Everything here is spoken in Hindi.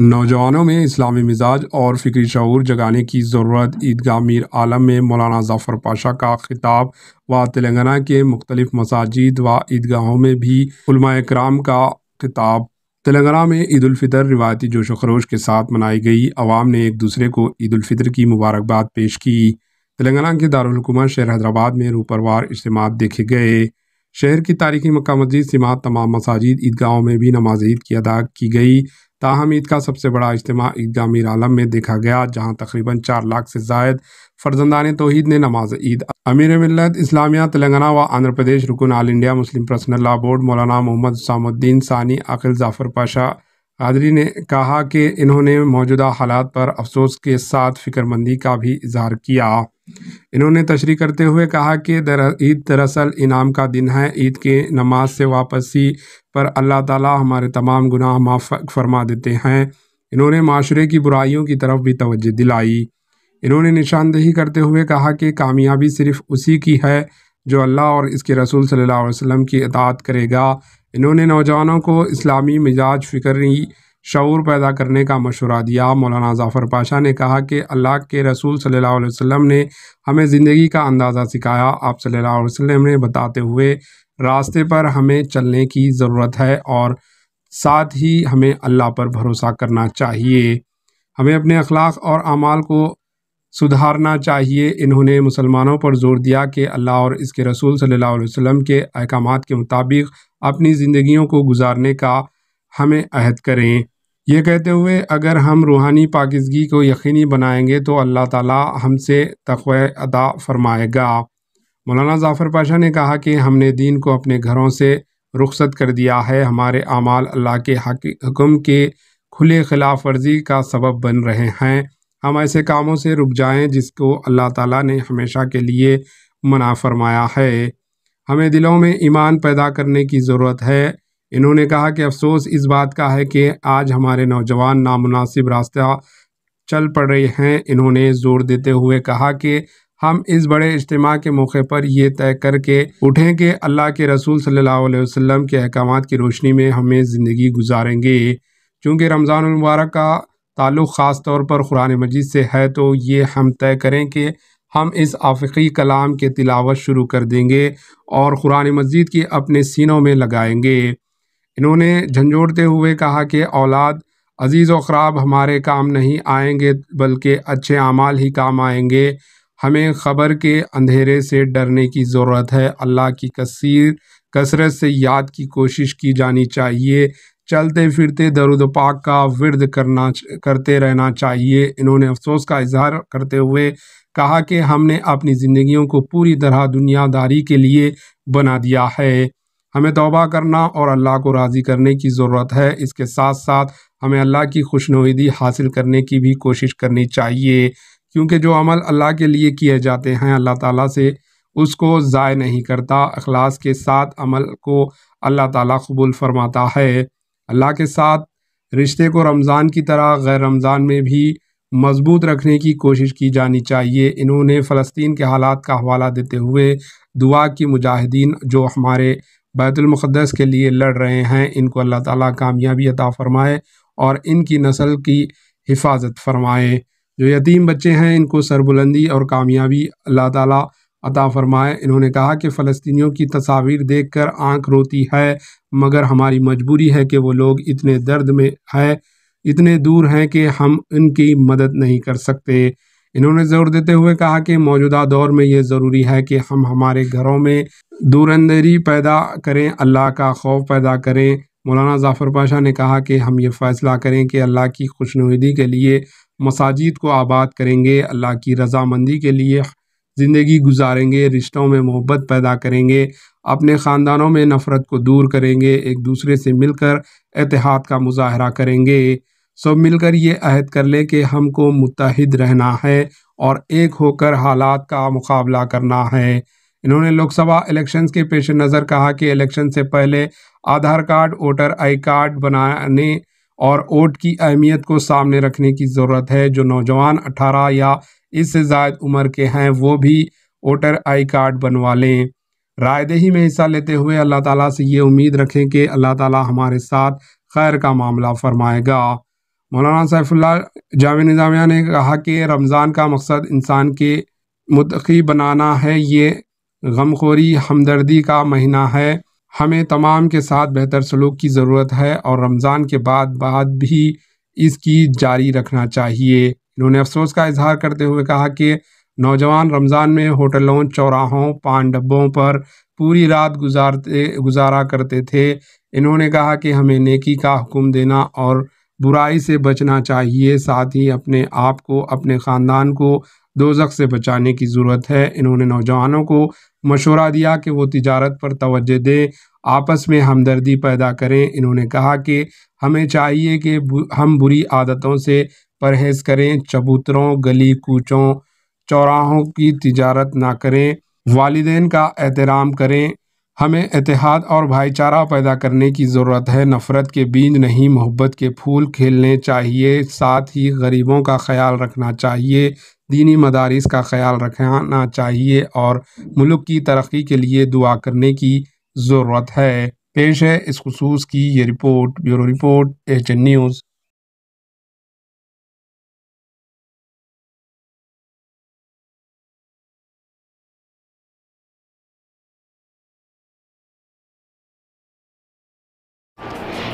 नौजवानों में इस्लामी मिजाज और फ़िक्री शूर जगाने की ज़रूरत ईदगाह मीर आलम में मौलाना जाफर पाशा का खिताब व तेलंगाना के मुख्तलिफ मसाजिद व ईदगाहों में भी कराम का खिताब तेलंगाना में ईदालफ़ितर रिवायती जोश खरोश के साथ मनाई गई आवाम ने एक दूसरे को ईदालफ़ितर की मुबारकबाद पेश की तेलंगाना के दारकूमत शहर हैदराबाद में रूपरवार इज्तम देखे गए शहर की तारीखी मक्का मस्जिद सिमात तमाम मसाजिद ईदगाहों में भी नमाज ईद की अदा की गई ताहम ईद का सबसे बड़ा इज्तम ईदगाह मीर आलम में देखा गया जहां तकरीबन चार लाख से जायद फर्जंदान तोहद ने नमाज ईद अमीर मिलत इस्लामिया तेलंगाना व आंध्र प्रदेश रुकन all India Muslim personal law board Maulana Mohammed सामुद्दीन सानी आखिल जाफर पाशा आदरी ने कहा कि इन्होंने मौजूदा हालात पर अफसोस के साथ फिक्रमंदी का भी इजहार किया इन्होंने तशरी करते हुए कहा कि दर ईद दरअसल इनाम का दिन है ईद के नमाज से वापसी पर अल्लाह ताला हमारे तमाम गुनाह माफ़ फरमा देते हैं इन्होंने माशरे की बुराइयों की तरफ भी तवज्जो दिलाई इन्होंने निशानदेही करते हुए कहा कि कामयाबी सिर्फ़ उसी की है जो अल्लाह और इसके रसूल सल्लल्लाहु अलैहि वसल्लम की अतात करेगा इन्होंने नौजवानों को इस्लामी मिजाज फिक्री शूर पैदा करने का मशवरा दिया मौलाना जाफ़र पाशा ने कहा कि अल्लाह के रसूल सल्लल्लाहु अलैहि वसल्लम ने हमें ज़िंदगी का अंदाज़ा सिखाया आप सल्लल्लाहु अलैहि वसल्लम ने बताते हुए रास्ते पर हमें चलने की ज़रूरत है और साथ ही हमें अल्लाह पर भरोसा करना चाहिए हमें अपने अखलाक और अमाल को सुधारना चाहिए इन्होंने मुसलमानों पर जोर दिया कि अल्लाह और इसके रसूल सल्लल्लाहु अलैहि वसल्लम के अहकाम के मुताबिक अपनी ज़िंदगियों को गुजारने का हमें अहद करें ये कहते हुए अगर हम रूहानी पाकिजगी को यकीनी बनाएंगे तो अल्लाह ताला हमसे तखव अदा फरमाएगा मौलाना जाफ़र पाशा ने कहा कि हमने दीन को अपने घरों से रुखसत कर दिया है हमारे अमाल अल्लाह के हकम के खुले खिलाफ वर्जी का सबब बन रहे हैं हम ऐसे कामों से रुक जाएं जिसको अल्लाह ताला ने हमेशा के लिए मना फरमाया है हमें दिलों में ईमान पैदा करने की ज़रूरत है इन्होंने कहा कि अफसोस इस बात का है कि आज हमारे नौजवान नामुनासिब रास्ता चल पड़ रहे हैं इन्होंने जोर देते हुए कहा कि हम इस बड़े इज्तम के मौके पर यह तय करके उठें कि अल्लाह के रसूल सल्लल्लाहु अलैहि वसल्लम के अहकाम की रोशनी में हमें ज़िंदगी गुजारेंगे चूँकि रमज़ान मुबारक का ताल्लुक़ ख़ास तौर पर कुरान मजीद से है तो ये हम तय करें कि हम इस आफ़ी कलाम के तिलावत शुरू कर देंगे और कुरान मजीद की अपने सीनों में लगाएंगे इन्होंने झंझोड़ते हुए कहा कि औलाद अजीज़ व ख़राब हमारे काम नहीं आएंगे बल्कि अच्छे अमाल ही काम आएंगे हमें ख़बर के अंधेरे से डरने की ज़रूरत है अल्लाह की कसीर कसरत से याद की कोशिश की जानी चाहिए चलते फिरते दरुद पाक का विरद करना करते रहना चाहिए इन्होंने अफसोस का इजहार करते हुए कहा कि हमने अपनी ज़िंदगियों को पूरी तरह दुनियादारी के लिए बना दिया है हमें तोबा करना और अल्लाह को राज़ी करने की ज़रूरत है इसके साथ साथ हमें अल्लाह की खुशनुदी हासिल करने की भी कोशिश करनी चाहिए क्योंकि जो अमल अल्लाह के लिए किए जाते हैं अल्लाह ताला से उसको ज़ाय नहीं करता अखलास के साथ अमल को अल्लाह ताला कबूल फरमाता है अल्लाह के साथ रिश्ते को रमज़ान की तरह गैर रमज़ान में भी मजबूत रखने की कोशिश की जानी चाहिए इन्होंने फ़लस्तीन के हालात का हवाला देते हुए दुआ की मुजाहिदीन जो हमारे बैतुलमक़दस के लिए लड़ रहे हैं इनको अल्लाह ताली कामयाबी अता फ़रमाए और इनकी नस्ल की हिफाजत फ़रमाए जो यतीम बच्चे हैं इनको सरबुलंदी और कामयाबी अल्लाह ताली अता फ़रमाए इन्होंने कहा कि फ़लस्तियों की तस्वीर देख कर आँख रोती है मगर हमारी मजबूरी है कि वो लोग इतने दर्द में है इतने दूर हैं कि हम इनकी मदद नहीं कर सकते इन्होंने जोर देते हुए कहा कि मौजूदा दौर में ये ज़रूरी है कि हम हमारे घरों में दूरंदरी पैदा करें अल्लाह का खौफ पैदा करें मौलाना जाफ़र पाशा ने कहा कि हम ये फ़ैसला करें कि अल्लाह की खुशनुदी के लिए मसाजिद को आबाद करेंगे अल्लाह की रजामंदी के लिए ज़िंदगी गुजारेंगे रिश्तों में मोहब्बत पैदा करेंगे अपने ख़ानदानों में नफ़रत को दूर करेंगे एक दूसरे से मिलकर एतिहाद का मुजाहरा करेंगे सब मिलकर ये अहद कर ले कि हमको मुतहद रहना है और एक होकर हालात का मुकाबला करना है इन्होंने लोकसभा इलेक्शंस के पेश नज़र कहा कि इलेक्शन से पहले Aadhaar card voter I card बनाने और वोट की अहमियत को सामने रखने की ज़रूरत है जो नौजवान 18 या इससे ज़ायद उम्र के हैं वो भी वोटर आई कार्ड बनवा लें रायदेही में हिस्सा लेते हुए अल्लाह ताला से ये उम्मीद रखें कि अल्लाह ताला हमारे साथ खैर का मामला फरमाएगा मौलाना सैफुल्ला जाम निज़ामिया ने कहा कि रमज़ान का मकसद इंसान के मुतकी बनाना है ये गमखोरी हमदर्दी का महीना है हमें तमाम के साथ बेहतर सलूक की ज़रूरत है और रमज़ान के बाद बाद भी इसकी जारी रखना चाहिए इन्होंने अफसोस का इजहार करते हुए कहा कि नौजवान रमज़ान में होटलों चौराहों पान डब्बों पर पूरी रात गुजारते गुजारा करते थे इन्होंने कहा कि हमें नेकी का हुक्म देना और बुराई से बचना चाहिए साथ ही अपने आप को अपने ख़ानदान को दोजक से बचाने की ज़रूरत है इन्होंने नौजवानों को मशवरा दिया कि वो तिजारत पर तोज्ह दें आपस में हमदर्दी पैदा करें इन्होंने कहा कि हमें चाहिए कि हम बुरी आदतों से परहेज़ करें चबूतरों गली कूचों चौराहों की तिजारत ना करें वालदेन का एहतराम करें हमें इतिहाद और भाईचारा पैदा करने की ज़रूरत है नफ़रत के बीज नहीं मोहब्बत के फूल खेलने चाहिए साथ ही गरीबों का ख्याल रखना चाहिए दीनी मदारिस का ख्याल रखना चाहिए और मुल्क की तरक्की के लिए दुआ करने की ज़रूरत है पेश है इस खसूस की ये report bureau report H news